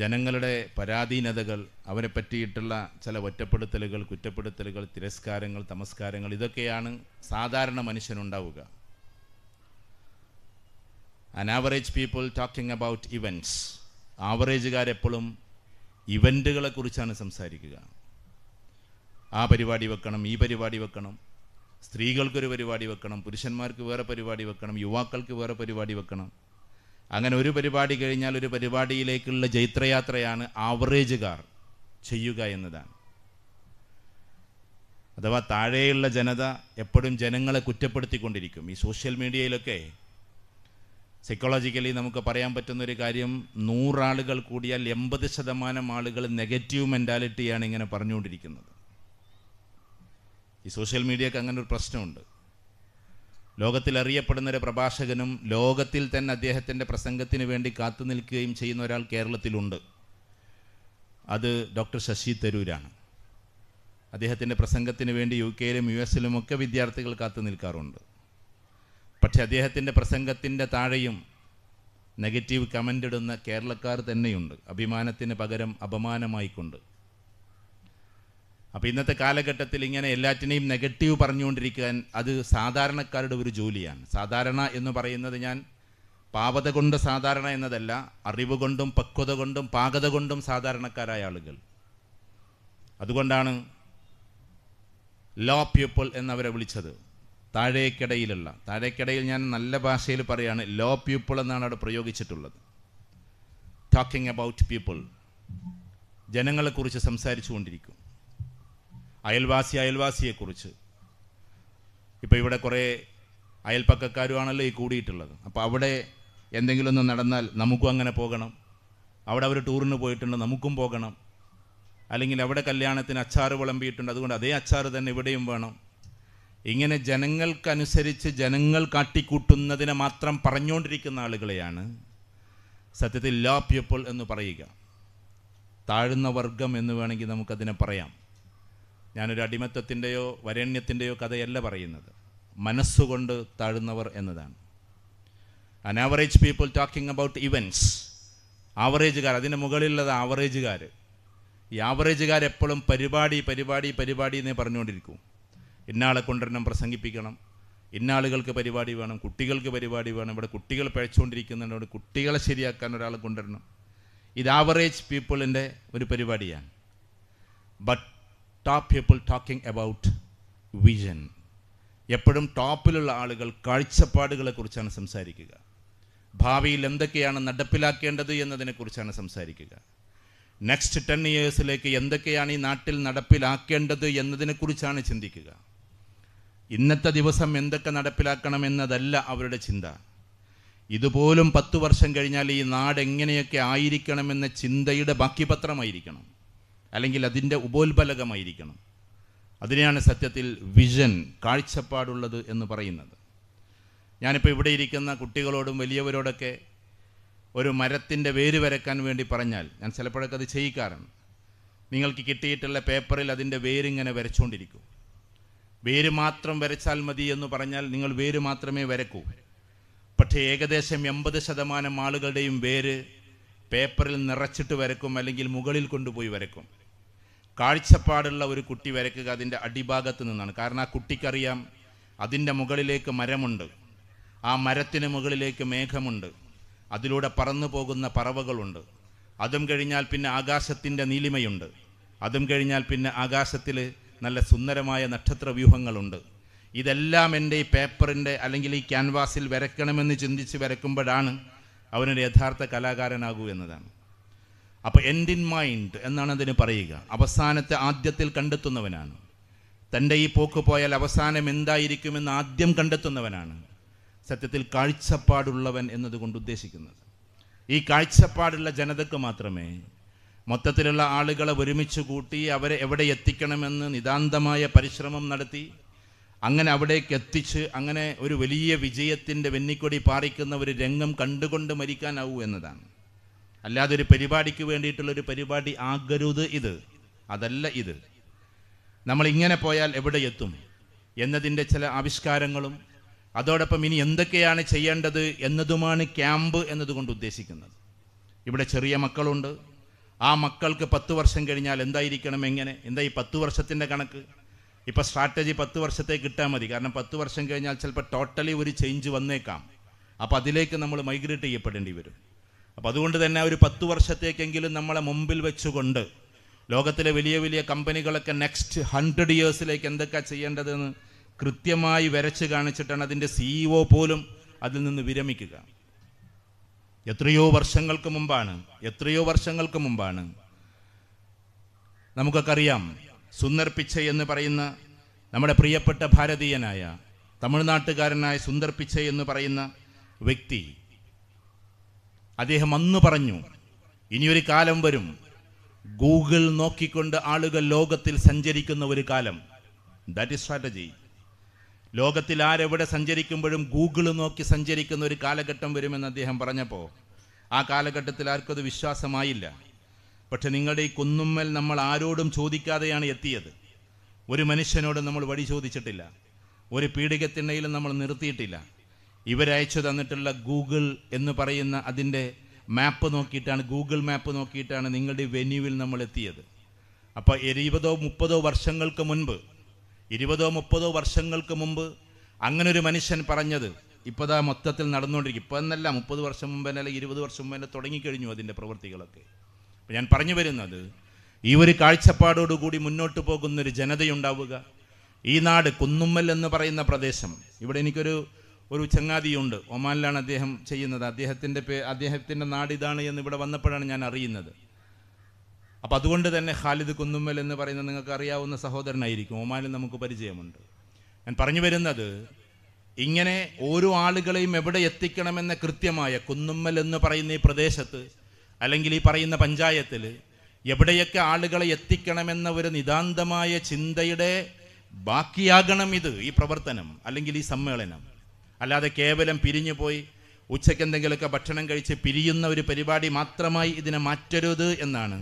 ജനങ്ങളുടെ പരാധീനതകൾ അവരെ പറ്റിയിട്ടുള്ള ചില ഒറ്റപ്പെടുത്തലുകൾ കുറ്റപ്പെടുത്തലുകൾ തിരസ്കാരങ്ങൾ തമസ്കാരങ്ങൾ ഇതൊക്കെയാണ് സാധാരണ മനുഷ്യനുണ്ടാവുക an average people talking about events ആവറേജുകാരെപ്പോഴും ഇവൻറ്റുകളെക്കുറിച്ചാണ് സംസാരിക്കുക ആ പരിപാടി വെക്കണം ഈ പരിപാടി വെക്കണം സ്ത്രീകൾക്കൊരു പരിപാടി വെക്കണം പുരുഷന്മാർക്ക് വേറെ പരിപാടി വെക്കണം യുവാക്കൾക്ക് വേറെ പരിപാടി വെക്കണം അങ്ങനെ ഒരു പരിപാടി കഴിഞ്ഞാൽ ഒരു പരിപാടിയിലേക്കുള്ള ജൈത്രയാത്രയാണ് ആവറേജുകാർ ചെയ്യുക എന്നതാണ് അഥവാ താഴെയുള്ള ജനത എപ്പോഴും ജനങ്ങളെ കുറ്റപ്പെടുത്തിക്കൊണ്ടിരിക്കും ഈ സോഷ്യൽ മീഡിയയിലൊക്കെ സൈക്കോളജിക്കലി നമുക്ക് പറയാൻ പറ്റുന്നൊരു കാര്യം നൂറാളുകൾ കൂടിയാൽ എൺപത് ശതമാനം ആളുകൾ നെഗറ്റീവ് മെൻറ്റാലിറ്റിയാണ് ഇങ്ങനെ പറഞ്ഞുകൊണ്ടിരിക്കുന്നത് ഈ സോഷ്യൽ മീഡിയക്ക് അങ്ങനെ ഒരു പ്രശ്നമുണ്ട് ലോകത്തിൽ അറിയപ്പെടുന്ന ഒരു പ്രഭാഷകനും ലോകത്തിൽ തന്നെ അദ്ദേഹത്തിൻ്റെ പ്രസംഗത്തിന് വേണ്ടി കാത്തു നിൽക്കുകയും ചെയ്യുന്ന ഒരാൾ കേരളത്തിലുണ്ട് അത് ഡോക്ടർ ശശി തരൂരാണ് അദ്ദേഹത്തിൻ്റെ പ്രസംഗത്തിന് വേണ്ടി യു കെയിലും യു എസിലും ഒക്കെ വിദ്യാർത്ഥികൾ കാത്തു നിൽക്കാറുണ്ട് പക്ഷേ അദ്ദേഹത്തിൻ്റെ പ്രസംഗത്തിൻ്റെ താഴെയും നെഗറ്റീവ് കമൻ്റ് ഇടുന്ന കേരളക്കാർ തന്നെയുണ്ട് അഭിമാനത്തിന് പകരം അപമാനമായിക്കൊണ്ട് അപ്പോൾ ഇന്നത്തെ കാലഘട്ടത്തിൽ ഇങ്ങനെ എല്ലാറ്റിനെയും നെഗറ്റീവ് പറഞ്ഞുകൊണ്ടിരിക്കാൻ അത് സാധാരണക്കാരുടെ ഒരു ജോലിയാണ് സാധാരണ എന്ന് പറയുന്നത് ഞാൻ പാവത കൊണ്ട് സാധാരണ എന്നതല്ല അറിവ് കൊണ്ടും പക്വത കൊണ്ടും പാകത കൊണ്ടും സാധാരണക്കാരായ ആളുകൾ അതുകൊണ്ടാണ് ലോ പീപ്പിൾ എന്നവരെ വിളിച്ചത് താഴേക്കിടയിലുള്ള താഴേക്കിടയിൽ ഞാൻ നല്ല ഭാഷയിൽ പറയുകയാണ് ലോ പീപ്പിൾ എന്നാണ് അവിടെ പ്രയോഗിച്ചിട്ടുള്ളത് ടോക്കിംഗ് അബൌട്ട് പീപ്പിൾ ജനങ്ങളെക്കുറിച്ച് സംസാരിച്ചു കൊണ്ടിരിക്കും അയൽവാസി അയൽവാസിയെക്കുറിച്ച് ഇപ്പോൾ ഇവിടെ കുറേ അയൽപ്പക്കക്കാരുമാണല്ലോ ഈ കൂടിയിട്ടുള്ളത് അപ്പോൾ അവിടെ ഒന്ന് നടന്നാൽ നമുക്കും അങ്ങനെ പോകണം അവിടെ അവർ ടൂറിന് പോയിട്ടുണ്ട് നമുക്കും പോകണം അല്ലെങ്കിൽ അവിടെ കല്യാണത്തിന് അച്ചാറ് വിളമ്പിയിട്ടുണ്ട് അതുകൊണ്ട് അതേ അച്ചാറ് തന്നെ ഇവിടെയും വേണം ഇങ്ങനെ ജനങ്ങൾക്കനുസരിച്ച് ജനങ്ങൾ കാട്ടിക്കൂട്ടുന്നതിനെ മാത്രം പറഞ്ഞുകൊണ്ടിരിക്കുന്ന ആളുകളെയാണ് സത്യത്തിൽ ലാ പീപ്പിൾ എന്ന് പറയുക താഴ്ന്ന വർഗം എന്ന് വേണമെങ്കിൽ നമുക്കതിനെ പറയാം ഞാനൊരു അടിമത്തത്തിൻ്റെയോ വരേണ്യത്തിൻ്റെയോ കഥയല്ല പറയുന്നത് മനസ്സുകൊണ്ട് താഴുന്നവർ എന്നതാണ് an average people talking about events ആവറേജുകാർ അതിന് മുകളിലുള്ളത് ആവറേജുകാർ ഈ എപ്പോഴും പരിപാടി പരിപാടി പരിപാടി എന്നേ പറഞ്ഞുകൊണ്ടിരിക്കും ഇന്നാളെ കൊണ്ടുവരണം പ്രസംഗിപ്പിക്കണം ഇന്നാളുകൾക്ക് പരിപാടി വേണം കുട്ടികൾക്ക് പരിപാടി വേണം ഇവിടെ കുട്ടികൾ പഴച്ചുകൊണ്ടിരിക്കുന്നുണ്ട് അവിടെ കുട്ടികളെ ശരിയാക്കാൻ ഒരാളെ കൊണ്ടുവരണം ഇത് ആവറേജ് പീപ്പിളിൻ്റെ ഒരു പരിപാടിയാണ് but top people talking about vision എപ്പോഴും ടോപ്പിലുള്ള ആളുകൾ കുറിച്ചാണ് സംസാരിക്കുക ഭാവിയിൽ എന്തൊക്കെയാണ് നടപ്പിലാക്കേണ്ടത് എന്നതിനെക്കുറിച്ചാണ് സംസാരിക്കുക നെക്സ്റ്റ് ടെൻ ഇയേഴ്സിലേക്ക് എന്തൊക്കെയാണ് ഈ നാട്ടിൽ നടപ്പിലാക്കേണ്ടത് എന്നതിനെക്കുറിച്ചാണ് ചിന്തിക്കുക ഇന്നത്തെ ദിവസം എന്തൊക്കെ നടപ്പിലാക്കണം എന്നതല്ല അവരുടെ ചിന്ത ഇതുപോലും പത്തു വർഷം കഴിഞ്ഞാൽ ഈ നാട് എങ്ങനെയൊക്കെ ആയിരിക്കണമെന്ന ചിന്തയുടെ ബാക്കിപത്രമായിരിക്കണം അല്ലെങ്കിൽ അതിൻ്റെ ഉപോത്ബലകമായിരിക്കണം അതിനെയാണ് സത്യത്തിൽ വിഷൻ കാഴ്ചപ്പാടുള്ളത് എന്ന് പറയുന്നത് ഞാനിപ്പോൾ ഇവിടെ ഇരിക്കുന്ന കുട്ടികളോടും വലിയവരോടൊക്കെ ഒരു മരത്തിൻ്റെ വേര് വരക്കാൻ വേണ്ടി പറഞ്ഞാൽ ഞാൻ ചിലപ്പോഴൊക്കെ അത് ചെയ്യിക്കാറുണ്ട് നിങ്ങൾക്ക് കിട്ടിയിട്ടുള്ള പേപ്പറിൽ അതിൻ്റെ വേരിങ്ങനെ വരച്ചുകൊണ്ടിരിക്കും വേര് മാത്രം വരച്ചാൽ മതി എന്ന് പറഞ്ഞാൽ നിങ്ങൾ വേര് മാത്രമേ വരക്കൂ പക്ഷേ ഏകദേശം എൺപത് ശതമാനം ആളുകളുടെയും വേര് പേപ്പറിൽ നിറച്ചിട്ട് വരക്കും അല്ലെങ്കിൽ മുകളിൽ കൊണ്ടുപോയി വരക്കും കാഴ്ചപ്പാടുള്ള ഒരു കുട്ടി വരയ്ക്കുക അതിൻ്റെ അടിഭാഗത്ത് നിന്നാണ് കാരണം ആ കുട്ടിക്കറിയാം അതിൻ്റെ മുകളിലേക്ക് മരമുണ്ട് ആ മരത്തിന് മുകളിലേക്ക് മേഘമുണ്ട് അതിലൂടെ പറന്നു പോകുന്ന പറവകളുണ്ട് അതും കഴിഞ്ഞാൽ പിന്നെ ആകാശത്തിൻ്റെ നീലിമയുണ്ട് അതും കഴിഞ്ഞാൽ പിന്നെ ആകാശത്തിൽ നല്ല സുന്ദരമായ നക്ഷത്ര വ്യൂഹങ്ങളുണ്ട് ഇതെല്ലാം എൻ്റെ ഈ പേപ്പറിൻ്റെ അല്ലെങ്കിൽ ഈ ക്യാൻവാസിൽ വരയ്ക്കണമെന്ന് ചിന്തിച്ച് വരയ്ക്കുമ്പോഴാണ് അവനൊരു യഥാർത്ഥ കലാകാരനാകൂ എന്നതാണ് അപ്പോൾ എൻഡ് ഇൻ മൈൻഡ് എന്നാണ് അതിന് പറയുക അവസാനത്തെ ആദ്യത്തിൽ കണ്ടെത്തുന്നവനാണ് തൻ്റെ ഈ പോക്ക് പോയാൽ അവസാനം എന്തായിരിക്കുമെന്ന് ആദ്യം കണ്ടെത്തുന്നവനാണ് സത്യത്തിൽ കാഴ്ചപ്പാടുള്ളവൻ എന്നതുകൊണ്ട് ഉദ്ദേശിക്കുന്നത് ഈ കാഴ്ചപ്പാടുള്ള ജനതയ്ക്ക് മാത്രമേ മൊത്തത്തിലുള്ള ആളുകളെ ഒരുമിച്ച് കൂട്ടി അവരെ എവിടെ എത്തിക്കണമെന്ന് നിതാന്തമായ പരിശ്രമം നടത്തി അങ്ങനെ അവിടേക്ക് എത്തിച്ച് അങ്ങനെ ഒരു വലിയ വിജയത്തിൻ്റെ വെന്നിക്കൊടി പാറിക്കുന്ന ഒരു രംഗം കണ്ടുകൊണ്ട് മരിക്കാനാവൂ എന്നതാണ് അല്ലാതെ ഒരു പരിപാടിക്ക് വേണ്ടിയിട്ടുള്ള ഒരു പരിപാടി ആകരുത് ഇത് അതല്ല ഇത് നമ്മൾ ഇങ്ങനെ പോയാൽ എവിടെ എത്തും എന്നതിൻ്റെ ചില ആവിഷ്കാരങ്ങളും അതോടൊപ്പം ഇനി എന്തൊക്കെയാണ് ചെയ്യേണ്ടത് എന്നതുമാണ് ക്യാമ്പ് എന്നതുകൊണ്ട് ഉദ്ദേശിക്കുന്നത് ഇവിടെ ചെറിയ മക്കളുണ്ട് ആ മക്കൾക്ക് പത്ത് വർഷം കഴിഞ്ഞാൽ എന്തായിരിക്കണം എങ്ങനെ എന്താ ഈ പത്ത് വർഷത്തിൻ്റെ കണക്ക് ഇപ്പോൾ സ്ട്രാറ്റജി പത്ത് വർഷത്തേക്ക് കിട്ടാൽ മതി കാരണം പത്ത് വർഷം കഴിഞ്ഞാൽ ചിലപ്പോൾ ടോട്ടലി ഒരു ചേഞ്ച് വന്നേക്കാം അപ്പോൾ അതിലേക്ക് നമ്മൾ മൈഗ്രേറ്റ് ചെയ്യപ്പെടേണ്ടി വരും അപ്പം അതുകൊണ്ട് തന്നെ ഒരു പത്ത് വർഷത്തേക്കെങ്കിലും നമ്മളെ മുമ്പിൽ വെച്ചുകൊണ്ട് ലോകത്തിലെ വലിയ വലിയ കമ്പനികളൊക്കെ നെക്സ്റ്റ് ഹൺഡ്രഡ് ഇയേഴ്സിലേക്ക് എന്തൊക്കെ ചെയ്യേണ്ടതെന്ന് കൃത്യമായി വരച്ച് കാണിച്ചിട്ടാണ് അതിൻ്റെ സിഇഒ e പോലും അതിൽ നിന്ന് വിരമിക്കുക എത്രയോ വർഷങ്ങൾക്ക് മുമ്പാണ് എത്രയോ വർഷങ്ങൾക്ക് മുമ്പാണ് നമുക്കൊക്കെ അറിയാം സുന്ദർ പിച്ചൈ എന്ന് പറയുന്ന നമ്മുടെ പ്രിയപ്പെട്ട ഭാരതീയനായ തമിഴ്നാട്ടുകാരനായ സുന്ദർ പിച്ചൈ എന്ന് പറയുന്ന വ്യക്തി അദ്ദേഹം അന്ന് പറഞ്ഞു ഇനിയൊരു കാലം വരും ഗൂഗിൾ നോക്കിക്കൊണ്ട് ആളുകൾ ലോകത്തിൽ സഞ്ചരിക്കുന്ന ഒരു കാലം ദാറ്റ് ഇസ് സ്ട്രാറ്റജി ലോകത്തിൽ ആരെവിടെ സഞ്ചരിക്കുമ്പോഴും ഗൂഗിൾ നോക്കി സഞ്ചരിക്കുന്ന ഒരു കാലഘട്ടം വരുമെന്ന് അദ്ദേഹം പറഞ്ഞപ്പോൾ ആ കാലഘട്ടത്തിൽ അത് വിശ്വാസമായില്ല പക്ഷെ നിങ്ങളുടെ ഈ കുന്നുമ്മൽ നമ്മൾ ആരോടും ചോദിക്കാതെയാണ് എത്തിയത് ഒരു മനുഷ്യനോട് നമ്മൾ വഴി ചോദിച്ചിട്ടില്ല ഒരു പീഡികത്തിണ്ണയിലും നമ്മൾ നിർത്തിയിട്ടില്ല ഇവരയച്ചു തന്നിട്ടുള്ള ഗൂഗിൾ എന്ന് പറയുന്ന അതിൻ്റെ മാപ്പ് നോക്കിയിട്ടാണ് ഗൂഗിൾ മാപ്പ് നോക്കിയിട്ടാണ് നിങ്ങളുടെ വെന്യൂവിൽ നമ്മൾ എത്തിയത് അപ്പോൾ ഇരുപതോ മുപ്പതോ വർഷങ്ങൾക്ക് മുൻപ് ഇരുപതോ മുപ്പതോ വർഷങ്ങൾക്ക് മുമ്പ് അങ്ങനൊരു മനുഷ്യൻ പറഞ്ഞത് ഇപ്പോൾ ഇതാ മൊത്തത്തിൽ നടന്നുകൊണ്ടിരിക്കും ഇപ്പോൾ എന്നല്ല മുപ്പത് വർഷം മുമ്പ് തന്നെ അല്ലെങ്കിൽ ഇരുപത് വർഷം മുമ്പ് തന്നെ തുടങ്ങിക്കഴിഞ്ഞു അതിൻ്റെ പ്രവൃത്തികളൊക്കെ അപ്പോൾ ഞാൻ പറഞ്ഞു വരുന്നത് ഈ ഒരു കാഴ്ചപ്പാടോടുകൂടി മുന്നോട്ട് പോകുന്നൊരു ജനതയുണ്ടാവുക ഈ നാട് കുന്നുമ്മൽ എന്ന് പറയുന്ന പ്രദേശം ഇവിടെ എനിക്കൊരു ഒരു ചങ്ങാതിയുണ്ട് ഒമാനിലാണ് അദ്ദേഹം ചെയ്യുന്നത് അദ്ദേഹത്തിൻ്റെ പേ അദ്ദേഹത്തിൻ്റെ നാട് ഇതാണ് എന്ന് ഇവിടെ വന്നപ്പോഴാണ് ഞാൻ അറിയുന്നത് അപ്പോൾ അതുകൊണ്ട് തന്നെ ഖാലിദ് കുന്നുമ്മൽ എന്ന് പറയുന്ന നിങ്ങൾക്ക് അറിയാവുന്ന സഹോദരനായിരിക്കും ഒമാനിൽ നമുക്ക് പരിചയമുണ്ട് ഞാൻ പറഞ്ഞു വരുന്നത് ഇങ്ങനെ ഓരോ ആളുകളെയും എവിടെ എത്തിക്കണമെന്ന കൃത്യമായ കുന്നുമ്മൽ എന്ന് പറയുന്ന ഈ പ്രദേശത്ത് അല്ലെങ്കിൽ ഈ പറയുന്ന പഞ്ചായത്തിൽ എവിടെയൊക്കെ ആളുകളെ എത്തിക്കണമെന്ന ഒരു നിതാന്തമായ ചിന്തയുടെ ബാക്കിയാകണം ഇത് ഈ പ്രവർത്തനം അല്ലെങ്കിൽ ഈ സമ്മേളനം അല്ലാതെ കേവലം പിരിഞ്ഞു പോയി ഉച്ചയ്ക്ക് എന്തെങ്കിലുമൊക്കെ ഭക്ഷണം കഴിച്ച് പിരിയുന്ന ഒരു പരിപാടി മാത്രമായി ഇതിനെ മാറ്റരുത് എന്നാണ്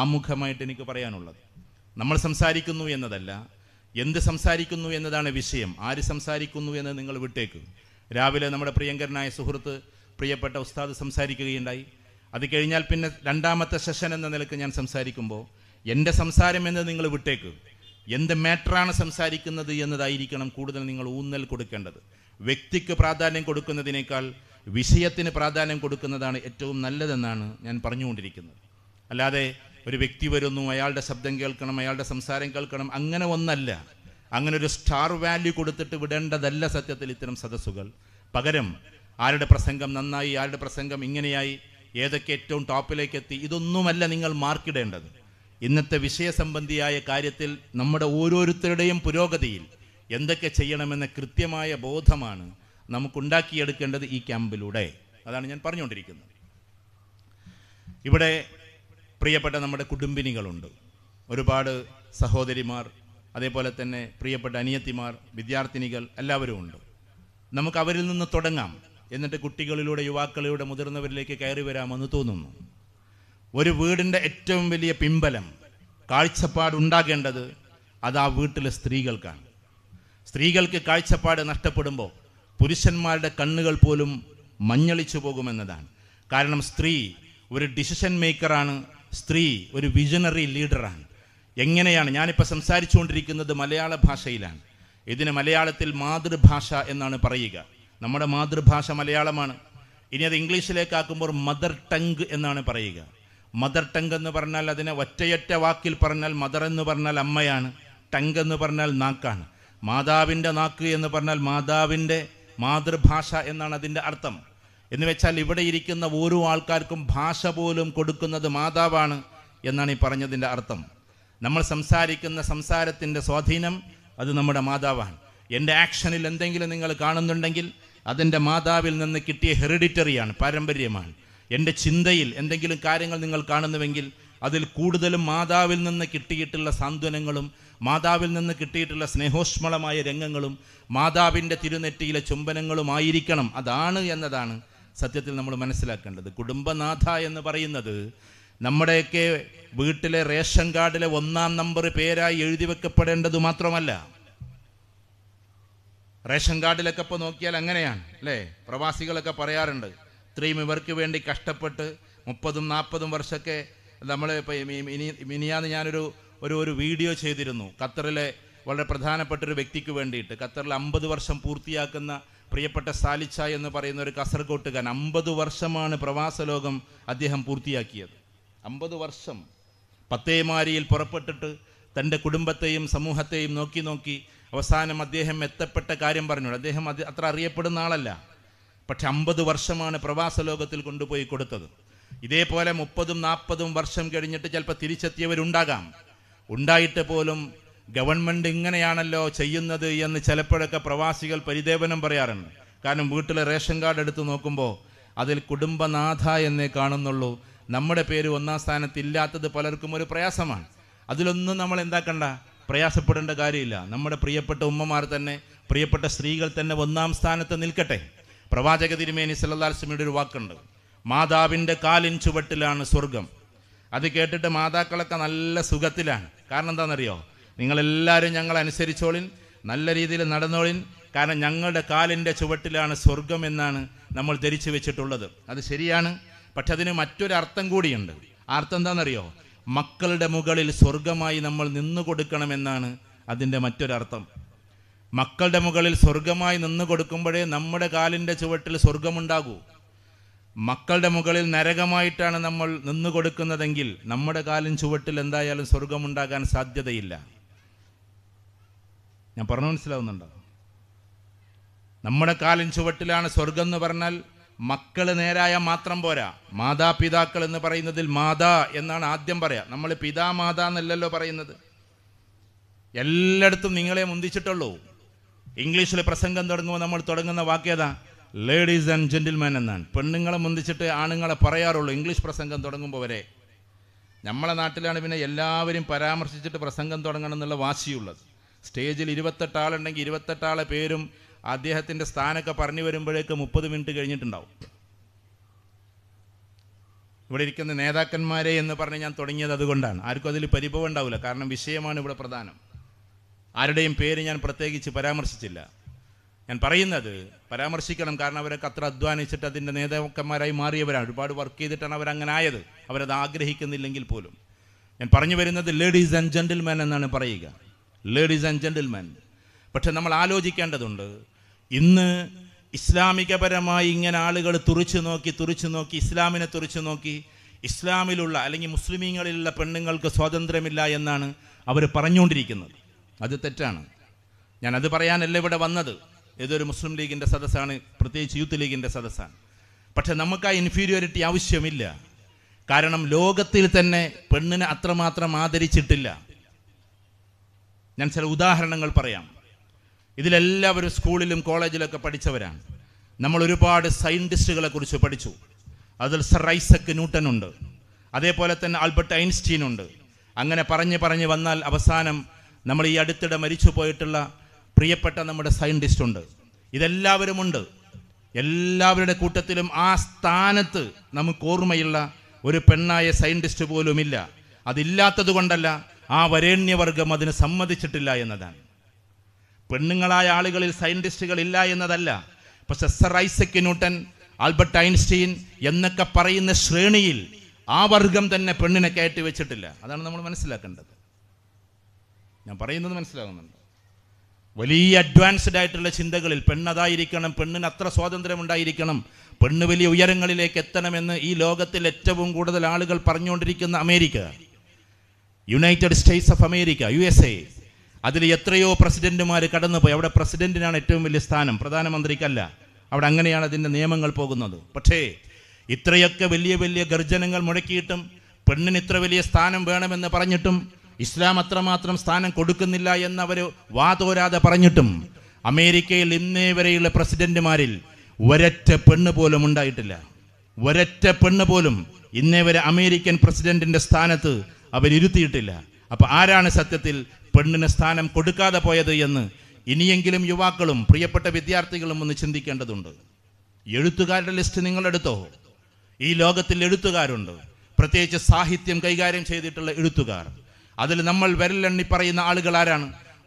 ആമുഖമായിട്ട് എനിക്ക് പറയാനുള്ളത് നമ്മൾ സംസാരിക്കുന്നു എന്നതല്ല എന്ത് സംസാരിക്കുന്നു എന്നതാണ് വിഷയം ആര് സംസാരിക്കുന്നു എന്ന് നിങ്ങൾ വിട്ടേക്ക് രാവിലെ നമ്മുടെ പ്രിയങ്കരനായ സുഹൃത്ത് പ്രിയപ്പെട്ട ഉസ്താദ് സംസാരിക്കുകയുണ്ടായി അത് കഴിഞ്ഞാൽ പിന്നെ രണ്ടാമത്തെ സെഷൻ എന്ന നിലക്ക് ഞാൻ സംസാരിക്കുമ്പോൾ എൻ്റെ സംസാരം എന്ന് നിങ്ങൾ വിട്ടേക്ക് എന്ത് മാറ്ററാണ് സംസാരിക്കുന്നത് എന്നതായിരിക്കണം കൂടുതൽ നിങ്ങൾ ഊന്നൽ കൊടുക്കേണ്ടത് വ്യക്തിക്ക് പ്രാധാന്യം കൊടുക്കുന്നതിനേക്കാൾ വിഷയത്തിന് പ്രാധാന്യം കൊടുക്കുന്നതാണ് ഏറ്റവും നല്ലതെന്നാണ് ഞാൻ പറഞ്ഞുകൊണ്ടിരിക്കുന്നത് അല്ലാതെ ഒരു വ്യക്തി വരുന്നു അയാളുടെ ശബ്ദം കേൾക്കണം അയാളുടെ സംസാരം കേൾക്കണം അങ്ങനെ ഒന്നല്ല അങ്ങനെ ഒരു സ്റ്റാർ വാല്യൂ കൊടുത്തിട്ട് വിടേണ്ടതല്ല സത്യത്തിൽ ഇത്തരം സദസ്സുകൾ പകരം ആരുടെ പ്രസംഗം നന്നായി ആരുടെ പ്രസംഗം ഇങ്ങനെയായി ഏതൊക്കെ ഏറ്റവും ടോപ്പിലേക്ക് എത്തി ഇതൊന്നുമല്ല നിങ്ങൾ മാർക്കിടേണ്ടത് ഇന്നത്തെ വിഷയസംബന്ധിയായ കാര്യത്തിൽ നമ്മുടെ ഓരോരുത്തരുടെയും പുരോഗതിയിൽ എന്തൊക്കെ ചെയ്യണമെന്ന കൃത്യമായ ബോധമാണ് നമുക്കുണ്ടാക്കിയെടുക്കേണ്ടത് ഈ ക്യാമ്പിലൂടെ അതാണ് ഞാൻ പറഞ്ഞുകൊണ്ടിരിക്കുന്നത് ഇവിടെ പ്രിയപ്പെട്ട നമ്മുടെ കുടുംബിനികളുണ്ട് ഒരുപാട് സഹോദരിമാർ അതേപോലെ തന്നെ പ്രിയപ്പെട്ട അനിയത്തിമാർ വിദ്യാർത്ഥിനികൾ എല്ലാവരും ഉണ്ട് നമുക്ക് അവരിൽ നിന്ന് തുടങ്ങാം എന്നിട്ട് കുട്ടികളിലൂടെ യുവാക്കളിലൂടെ മുതിർന്നവരിലേക്ക് കയറി വരാമെന്ന് തോന്നുന്നു ഒരു വീടിൻ്റെ ഏറ്റവും വലിയ പിമ്പലം കാഴ്ചപ്പാടുണ്ടാകേണ്ടത് അത് ആ വീട്ടിലെ സ്ത്രീകൾക്കാണ് സ്ത്രീകൾക്ക് കാഴ്ചപ്പാട് നഷ്ടപ്പെടുമ്പോൾ പുരുഷന്മാരുടെ കണ്ണുകൾ പോലും മഞ്ഞളിച്ചു പോകുമെന്നതാണ് കാരണം സ്ത്രീ ഒരു ഡിസിഷൻ മേക്കറാണ് സ്ത്രീ ഒരു വിഷനറി ലീഡറാണ് എങ്ങനെയാണ് ഞാനിപ്പോൾ സംസാരിച്ചുകൊണ്ടിരിക്കുന്നത് മലയാള ഭാഷയിലാണ് ഇതിന് മലയാളത്തിൽ മാതൃഭാഷ എന്നാണ് പറയുക നമ്മുടെ മാതൃഭാഷ മലയാളമാണ് ഇനി അത് ഇംഗ്ലീഷിലേക്കാക്കുമ്പോൾ മദർ ടങ് എന്നാണ് പറയുക മദർ ടങ് എന്ന് പറഞ്ഞാൽ അതിനെ ഒറ്റയൊറ്റ വാക്കിൽ പറഞ്ഞാൽ മദർ എന്ന് പറഞ്ഞാൽ അമ്മയാണ് ടങ് എന്ന് പറഞ്ഞാൽ നാക്കാണ് മാതാവിൻ്റെ നാക്ക് എന്ന് പറഞ്ഞാൽ മാതാവിൻ്റെ മാതൃഭാഷ എന്നാണ് അതിൻ്റെ അർത്ഥം എന്ന് വെച്ചാൽ ഇവിടെ ഇരിക്കുന്ന ഓരോ ആൾക്കാർക്കും ഭാഷ പോലും കൊടുക്കുന്നത് മാതാവാണ് എന്നാണ് ഈ പറഞ്ഞതിൻ്റെ അർത്ഥം നമ്മൾ സംസാരിക്കുന്ന സംസാരത്തിൻ്റെ സ്വാധീനം അത് നമ്മുടെ മാതാവാണ് എൻ്റെ ആക്ഷനിൽ എന്തെങ്കിലും നിങ്ങൾ കാണുന്നുണ്ടെങ്കിൽ അതെൻ്റെ മാതാവിൽ നിന്ന് കിട്ടിയ ഹെറിഡിറ്ററിയാണ് പാരമ്പര്യമാണ് എൻ്റെ ചിന്തയിൽ എന്തെങ്കിലും കാര്യങ്ങൾ നിങ്ങൾ കാണുന്നുവെങ്കിൽ അതിൽ കൂടുതലും മാതാവിൽ നിന്ന് കിട്ടിയിട്ടുള്ള സാന്ത്വനങ്ങളും മാതാവിൽ നിന്ന് കിട്ടിയിട്ടുള്ള സ്നേഹോഷ്മളമായ രംഗങ്ങളും മാതാവിൻ്റെ തിരുനെറ്റിയിലെ ചുംബനങ്ങളുമായിരിക്കണം അതാണ് എന്നതാണ് സത്യത്തിൽ നമ്മൾ മനസ്സിലാക്കേണ്ടത് കുടുംബനാഥ എന്ന് പറയുന്നത് നമ്മുടെയൊക്കെ വീട്ടിലെ റേഷൻ കാർഡിലെ ഒന്നാം നമ്പർ പേരായി എഴുതി വെക്കപ്പെടേണ്ടത് മാത്രമല്ല റേഷൻ കാർഡിലൊക്കെ ഇപ്പോൾ നോക്കിയാൽ അങ്ങനെയാണ് അല്ലേ പ്രവാസികളൊക്കെ പറയാറുണ്ട് ഇത്രയും ഇവർക്ക് വേണ്ടി കഷ്ടപ്പെട്ട് മുപ്പതും നാൽപ്പതും വർഷമൊക്കെ നമ്മൾ ഇപ്പം ഇനി ഇനിയാന്ന് ഞാനൊരു ഒരു ഒരു വീഡിയോ ചെയ്തിരുന്നു ഖത്തറിലെ വളരെ പ്രധാനപ്പെട്ട ഒരു വ്യക്തിക്ക് വേണ്ടിയിട്ട് ഖത്തറിൽ അമ്പത് വർഷം പൂർത്തിയാക്കുന്ന പ്രിയപ്പെട്ട സാലിച്ച എന്ന് പറയുന്ന ഒരു കസർകോട്ടുകാരൻ അമ്പത് വർഷമാണ് പ്രവാസ ലോകം അദ്ദേഹം പൂർത്തിയാക്കിയത് അമ്പത് വർഷം പത്തേമാരിയിൽ പുറപ്പെട്ടിട്ട് തൻ്റെ കുടുംബത്തെയും സമൂഹത്തെയും നോക്കി നോക്കി അവസാനം അദ്ദേഹം എത്തപ്പെട്ട കാര്യം പറഞ്ഞു അദ്ദേഹം അത് അത്ര അറിയപ്പെടുന്ന ആളല്ല പക്ഷെ അമ്പത് വർഷമാണ് പ്രവാസ ലോകത്തിൽ കൊണ്ടുപോയി കൊടുത്തത് ഇതേപോലെ മുപ്പതും നാൽപ്പതും വർഷം കഴിഞ്ഞിട്ട് ചിലപ്പോൾ തിരിച്ചെത്തിയവരുണ്ടാകാം ഉണ്ടായിട്ട് പോലും ഗവൺമെൻറ് ഇങ്ങനെയാണല്ലോ ചെയ്യുന്നത് എന്ന് ചിലപ്പോഴൊക്കെ പ്രവാസികൾ പരിദേവനം പറയാറുണ്ട് കാരണം വീട്ടിലെ റേഷൻ കാർഡ് എടുത്ത് നോക്കുമ്പോൾ അതിൽ കുടുംബനാഥ എന്നേ കാണുന്നുള്ളൂ നമ്മുടെ പേര് ഒന്നാം ഇല്ലാത്തത് പലർക്കും ഒരു പ്രയാസമാണ് അതിലൊന്നും നമ്മൾ എന്താക്കണ്ട പ്രയാസപ്പെടേണ്ട കാര്യമില്ല നമ്മുടെ പ്രിയപ്പെട്ട ഉമ്മമാർ തന്നെ പ്രിയപ്പെട്ട സ്ത്രീകൾ തന്നെ ഒന്നാം സ്ഥാനത്ത് നിൽക്കട്ടെ പ്രവാചക തിരുമേനി സല്ലാസ്മിയുടെ ഒരു വാക്കുണ്ട് മാതാവിൻ്റെ കാലിൻ ചുവട്ടിലാണ് സ്വർഗം അത് കേട്ടിട്ട് മാതാക്കളൊക്കെ നല്ല സുഖത്തിലാണ് കാരണം എന്താണെന്നറിയോ നിങ്ങളെല്ലാവരും ഞങ്ങൾ അനുസരിച്ചോളിൻ നല്ല രീതിയിൽ നടന്നോളിൻ കാരണം ഞങ്ങളുടെ കാലിൻ്റെ ചുവട്ടിലാണ് സ്വർഗം എന്നാണ് നമ്മൾ ധരിച്ചു വെച്ചിട്ടുള്ളത് അത് ശരിയാണ് പക്ഷെ അതിന് മറ്റൊരു അർത്ഥം കൂടിയുണ്ട് ആ അർത്ഥം എന്താണെന്നറിയോ മക്കളുടെ മുകളിൽ സ്വർഗമായി നമ്മൾ നിന്നു കൊടുക്കണമെന്നാണ് അതിൻ്റെ മറ്റൊരർത്ഥം മക്കളുടെ മുകളിൽ സ്വർഗമായി നിന്നു കൊടുക്കുമ്പോഴേ നമ്മുടെ കാലിൻ്റെ ചുവട്ടിൽ സ്വർഗമുണ്ടാകൂ മക്കളുടെ മുകളിൽ നരകമായിട്ടാണ് നമ്മൾ നിന്നു കൊടുക്കുന്നതെങ്കിൽ നമ്മുടെ കാലും ചുവട്ടിൽ എന്തായാലും സ്വർഗമുണ്ടാകാൻ സാധ്യതയില്ല ഞാൻ പറഞ്ഞു മനസ്സിലാവുന്നുണ്ടോ നമ്മുടെ കാലിൻ ചുവട്ടിലാണ് സ്വർഗം എന്ന് പറഞ്ഞാൽ മക്കൾ നേരായ മാത്രം പോരാ മാതാപിതാക്കൾ എന്ന് പറയുന്നതിൽ മാതാ എന്നാണ് ആദ്യം പറയാ നമ്മൾ പിതാ മാതാ എന്നല്ലല്ലോ പറയുന്നത് എല്ലായിടത്തും നിങ്ങളെ മുന്തിച്ചിട്ടുള്ളൂ ഇംഗ്ലീഷിൽ പ്രസംഗം തുടങ്ങുമ്പോൾ നമ്മൾ തുടങ്ങുന്ന വാക്യതാ ലേഡീസ് ആൻഡ് ജെൻറ്റിൽമാൻ എന്നാണ് പെണ്ണുങ്ങളെ മുന്തിച്ചിട്ട് ആണുങ്ങളെ പറയാറുള്ളൂ ഇംഗ്ലീഷ് പ്രസംഗം തുടങ്ങുമ്പോൾ വരെ നമ്മളെ നാട്ടിലാണ് പിന്നെ എല്ലാവരും പരാമർശിച്ചിട്ട് പ്രസംഗം തുടങ്ങണം എന്നുള്ള വാശിയുള്ളത് സ്റ്റേജിൽ ഇരുപത്തെട്ട് ആളുണ്ടെങ്കിൽ ഇരുപത്തെട്ടാളെ പേരും അദ്ദേഹത്തിൻ്റെ സ്ഥാനമൊക്കെ പറഞ്ഞു വരുമ്പോഴേക്ക് മുപ്പത് മിനിറ്റ് കഴിഞ്ഞിട്ടുണ്ടാവും ഇവിടെ ഇരിക്കുന്ന നേതാക്കന്മാരെ എന്ന് പറഞ്ഞ് ഞാൻ തുടങ്ങിയത് അതുകൊണ്ടാണ് ആർക്കും അതിൽ പരിഭവം ഉണ്ടാവില്ല കാരണം വിഷയമാണ് ഇവിടെ പ്രധാനം ആരുടെയും പേര് ഞാൻ പ്രത്യേകിച്ച് പരാമർശിച്ചില്ല ഞാൻ പറയുന്നത് പരാമർശിക്കണം കാരണം അവരൊക്കെ അത്ര അധ്വാനിച്ചിട്ട് അതിൻ്റെ നേതാക്കന്മാരായി മാറിയവരാണ് ഒരുപാട് വർക്ക് ചെയ്തിട്ടാണ് അവരങ്ങനെ ആയത് അവരത് ആഗ്രഹിക്കുന്നില്ലെങ്കിൽ പോലും ഞാൻ പറഞ്ഞു വരുന്നത് ലേഡീസ് ആൻഡ് ജെൻറ്റിൽമാൻ എന്നാണ് പറയുക ലേഡീസ് ആൻഡ് ജെൻറ്റിൽമാൻ പക്ഷെ നമ്മൾ ആലോചിക്കേണ്ടതുണ്ട് ഇന്ന് ഇസ്ലാമികപരമായി ഇങ്ങനെ ആളുകൾ തുറിച്ചു നോക്കി തുറിച്ചു നോക്കി ഇസ്ലാമിനെ തുറിച്ചു നോക്കി ഇസ്ലാമിലുള്ള അല്ലെങ്കിൽ മുസ്ലിമീങ്ങളിലുള്ള പെണ്ണുങ്ങൾക്ക് സ്വാതന്ത്ര്യമില്ല എന്നാണ് അവർ പറഞ്ഞുകൊണ്ടിരിക്കുന്നത് അത് തെറ്റാണ് ഞാനത് പറയാനല്ല ഇവിടെ വന്നത് ഏതൊരു മുസ്ലിം ലീഗിൻ്റെ സദസ്സാണ് പ്രത്യേകിച്ച് യൂത്ത് ലീഗിൻ്റെ സദസ്സാണ് പക്ഷെ നമുക്ക് ആ ഇൻഫീരിയോറിറ്റി ആവശ്യമില്ല കാരണം ലോകത്തിൽ തന്നെ പെണ്ണിനെ അത്രമാത്രം ആദരിച്ചിട്ടില്ല ഞാൻ ചില ഉദാഹരണങ്ങൾ പറയാം ഇതിലെല്ലാവരും സ്കൂളിലും കോളേജിലൊക്കെ പഠിച്ചവരാണ് നമ്മൾ ഒരുപാട് സയൻറ്റിസ്റ്റുകളെ കുറിച്ച് പഠിച്ചു അതിൽ സർ ഐസക് ന്യൂട്ടൺ ഉണ്ട് അതേപോലെ തന്നെ ആൽബർട്ട് ഐൻസ്റ്റീൻ ഉണ്ട് അങ്ങനെ പറഞ്ഞ് പറഞ്ഞ് വന്നാൽ അവസാനം നമ്മൾ ഈ അടുത്തിടെ മരിച്ചു പോയിട്ടുള്ള പ്രിയപ്പെട്ട നമ്മുടെ സയൻറ്റിസ്റ്റ് ഉണ്ട് ഇതെല്ലാവരുമുണ്ട് എല്ലാവരുടെ കൂട്ടത്തിലും ആ സ്ഥാനത്ത് നമുക്ക് ഓർമ്മയുള്ള ഒരു പെണ്ണായ സയൻറ്റിസ്റ്റ് പോലുമില്ല അതില്ലാത്തത് കൊണ്ടല്ല ആ വരേണ്യവർഗം അതിന് സമ്മതിച്ചിട്ടില്ല എന്നതാണ് പെണ്ണുങ്ങളായ ആളുകളിൽ സയൻറ്റിസ്റ്റുകൾ ഇല്ല എന്നതല്ല പക്ഷെ sir Isaac Newton Albert Einstein എന്നൊക്കെ പറയുന്ന ശ്രേണിയിൽ ആ വർഗം തന്നെ പെണ്ണിനെ കയറ്റി വെച്ചിട്ടില്ല അതാണ് നമ്മൾ മനസ്സിലാക്കേണ്ടത് ഞാൻ പറയുന്നത് മനസ്സിലാകുന്നുണ്ട് വലിയ അഡ്വാൻസ്ഡ് ആയിട്ടുള്ള ചിന്തകളിൽ പെണ്ണതായിരിക്കണം പെണ്ണിന് അത്ര സ്വാതന്ത്ര്യം ഉണ്ടായിരിക്കണം പെണ്ണ് വലിയ ഉയരങ്ങളിലേക്ക് എത്തണമെന്ന് ഈ ലോകത്തിൽ ഏറ്റവും കൂടുതൽ ആളുകൾ പറഞ്ഞുകൊണ്ടിരിക്കുന്ന America united states of America U S A അതിൽ എത്രയോ പ്രസിഡന്റുമാർ കടന്നുപോയി അവിടെ പ്രസിഡന്റിനാണ് ഏറ്റവും വലിയ സ്ഥാനം പ്രധാനമന്ത്രിക്കല്ല അവിടെ അങ്ങനെയാണ് അതിൻ്റെ നിയമങ്ങൾ പോകുന്നത് പക്ഷേ ഇത്രയൊക്കെ വലിയ വലിയ ഗർജനങ്ങൾ മുടക്കിയിട്ടും പെണ്ണിന് ഇത്ര വലിയ സ്ഥാനം വേണമെന്ന് പറഞ്ഞിട്ടും ഇസ്ലാം അത്രമാത്രം സ്ഥാനം കൊടുക്കുന്നില്ല എന്നവർ വാതോരാതെ പറഞ്ഞിട്ടും അമേരിക്കയിൽ ഇന്നേ വരെയുള്ള പ്രസിഡന്റുമാരിൽ ഒരറ്റ പെണ്ണ് പോലും ഉണ്ടായിട്ടില്ല ഒരറ്റ പെണ്ണ് പോലും ഇന്നേ വരെ അമേരിക്കൻ പ്രസിഡന്റിന്റെ സ്ഥാനത്ത് അവരിരുത്തിയിട്ടില്ല അപ്പോൾ ആരാണ് സത്യത്തിൽ പെണ്ണിന് സ്ഥാനം കൊടുക്കാതെ പോയത് എന്ന് ഇനിയെങ്കിലും യുവാക്കളും പ്രിയപ്പെട്ട വിദ്യാർത്ഥികളും ഒന്ന് ചിന്തിക്കേണ്ടതുണ്ട് എഴുത്തുകാരുടെ ലിസ്റ്റ് നിങ്ങളെടുത്തോ ഈ ലോകത്തിൽ എഴുത്തുകാരുണ്ട് പ്രത്യേകിച്ച് സാഹിത്യം കൈകാര്യം ചെയ്തിട്ടുള്ള എഴുത്തുകാർ അതിൽ നമ്മൾ വിരലെണ്ണി പറയുന്ന ആളുകൾ ആരാണ്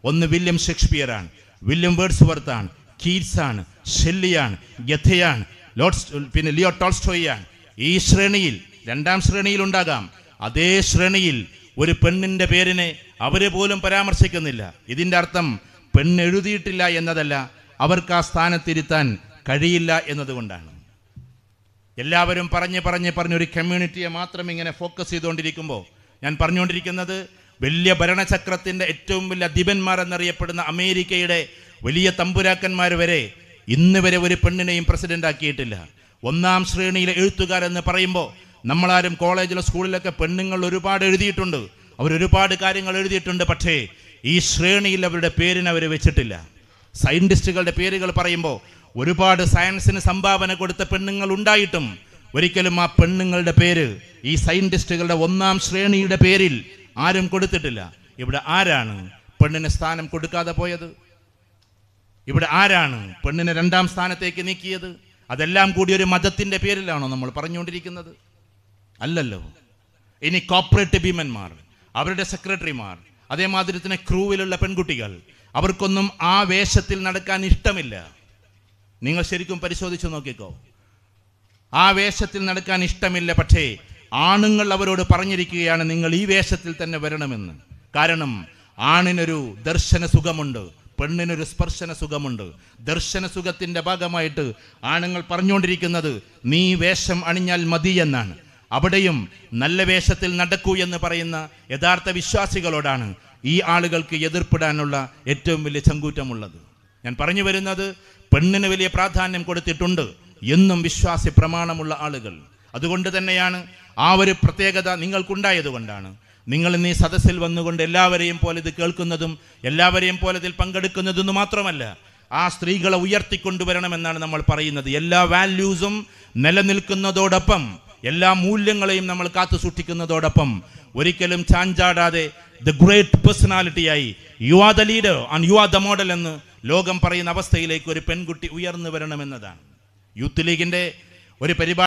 ഒന്ന് വില്യം ഷേക്സ്പിയർ ആണ് വില്യം വേർഡ്സ് വർത്താണ് കീറ്റ്സ് ആണ് ഷെല്ലിയാണ് ഗഥയാണ് ലോഡ്സ് പിന്നെ ലിയോ ടോൾസ്റ്റോയാണ് ഈ ശ്രേണിയിൽ രണ്ടാം ശ്രേണിയിൽ ഉണ്ടാകാം അതേ ശ്രേണിയിൽ ഒരു പെണ്ണിൻ്റെ പേരിനെ അവരെ പോലും പരാമർശിക്കുന്നില്ല ഇതിൻ്റെ അർത്ഥം പെണ്ണ് എഴുതിയിട്ടില്ല എന്നതല്ല അവർക്ക് ആ സ്ഥാനത്തിരുത്താൻ കഴിയില്ല എന്നതുകൊണ്ടാണ് എല്ലാവരും പറഞ്ഞ് പറഞ്ഞ് പറഞ്ഞ് ഒരു കമ്മ്യൂണിറ്റിയെ മാത്രം ഇങ്ങനെ ഫോക്കസ് ചെയ്തുകൊണ്ടിരിക്കുമ്പോൾ ഞാൻ പറഞ്ഞുകൊണ്ടിരിക്കുന്നത് വലിയ ഭരണചക്രത്തിൻ്റെ ഏറ്റവും വലിയ അധിപന്മാർ എന്നറിയപ്പെടുന്ന അമേരിക്കയുടെ വലിയ തമ്പുരാക്കന്മാർ വരെ ഇന്ന് വരെ ഒരു പെണ്ണിനെയും പ്രസിഡന്റ് ആക്കിയിട്ടില്ല ഒന്നാം ശ്രേണിയിലെ എഴുത്തുകാരെന്ന് പറയുമ്പോൾ നമ്മളാരും കോളേജിലോ സ്കൂളിലൊക്കെ പെണ്ണുങ്ങൾ ഒരുപാട് എഴുതിയിട്ടുണ്ട് അവരൊരുപാട് കാര്യങ്ങൾ എഴുതിയിട്ടുണ്ട് പക്ഷേ ഈ ശ്രേണിയിൽ അവരുടെ പേരിന് അവർ വെച്ചിട്ടില്ല സയൻറ്റിസ്റ്റുകളുടെ പേരുകൾ പറയുമ്പോൾ ഒരുപാട് സയൻസിന് സംഭാവന കൊടുത്ത പെണ്ണുങ്ങൾ ഉണ്ടായിട്ടും ഒരിക്കലും ആ പെണ്ണുങ്ങളുടെ പേര് ഈ സയന്റിസ്റ്റുകളുടെ ഒന്നാം ശ്രേണിയുടെ പേരിൽ ആരും കൊടുത്തിട്ടില്ല ഇവിടെ ആരാണ് പെണ്ണിന് സ്ഥാനം കൊടുക്കാതെ പോയത് ഇവിടെ ആരാണ് പെണ്ണിനെ രണ്ടാം സ്ഥാനത്തേക്ക് നീക്കിയത് അതെല്ലാം കൂടി ഒരു മതത്തിൻ്റെ പേരിലാണോ നമ്മൾ പറഞ്ഞുകൊണ്ടിരിക്കുന്നത് അല്ലല്ലോ ഇനി കോപ്പറേറ്റ് ഭീമന്മാർ അവരുടെ സെക്രട്ടറിമാർ അതേമാതിരി തന്നെ ക്രൂവിലുള്ള പെൺകുട്ടികൾ അവർക്കൊന്നും ആ വേഷത്തിൽ നടക്കാൻ ഇഷ്ടമില്ല നിങ്ങൾ ശരിക്കും പരിശോധിച്ച് നോക്കിക്കോ ആ വേഷത്തിൽ നടക്കാൻ ഇഷ്ടമില്ല പക്ഷേ ആണുങ്ങൾ അവരോട് പറഞ്ഞിരിക്കുകയാണ് നിങ്ങൾ ഈ വേഷത്തിൽ തന്നെ വരണമെന്ന് കാരണം ആണിനൊരു ദർശന സുഖമുണ്ട് പെണ്ണിനൊരു സ്പർശന സുഖമുണ്ട് ദർശന സുഖത്തിൻ്റെ ഭാഗമായിട്ട് ആണുങ്ങൾ പറഞ്ഞുകൊണ്ടിരിക്കുന്നത് നീ വേഷം അണിഞ്ഞാൽ മതി എന്നാണ് അവിടെയും നല്ല വേഷത്തിൽ നടക്കൂ എന്ന് പറയുന്ന യഥാർത്ഥ വിശ്വാസികളോടാണ് ഈ ആളുകൾക്ക് എതിർപ്പെടാനുള്ള ഏറ്റവും വലിയ ചങ്കൂറ്റമുള്ളത് ഞാൻ പറഞ്ഞു വരുന്നത് പെണ്ണിന് വലിയ പ്രാധാന്യം കൊടുത്തിട്ടുണ്ട് എന്നും വിശ്വാസി പ്രമാണമുള്ള ആളുകൾ അതുകൊണ്ട് തന്നെയാണ് ആ ഒരു പ്രത്യേകത നിങ്ങൾക്കുണ്ടായതുകൊണ്ടാണ് നിങ്ങൾ ഇന്നീ ഈ സദസ്സിൽ വന്നുകൊണ്ട് എല്ലാവരെയും പോലെ ഇത് കേൾക്കുന്നതും എല്ലാവരെയും പോലെ ഇതിൽ പങ്കെടുക്കുന്നതെന്ന് മാത്രമല്ല ആ സ്ത്രീകളെ ഉയർത്തിക്കൊണ്ടുവരണമെന്നാണ് നമ്മൾ പറയുന്നത് എല്ലാ വാല്യൂസും നിലനിൽക്കുന്നതോടൊപ്പം എല്ലാ മൂല്യങ്ങളെയും നമ്മൾ കാത്തു സൂക്ഷിക്കുന്നതോടൊപ്പം ഒരിക്കലും ചാഞ്ചാടാതെ ദ ഗ്രേറ്റ് പേഴ്സണാലിറ്റിയായി you are the leader and you are the model എന്ന് ലോകം പറയുന്ന അവസ്ഥയിലേക്ക് ഒരു പെൺകുട്ടി ഉയർന്നു വരണമെന്നതാണ് യൂത്ത് ലീഗിൻ്റെ ഒരു പരിപാടി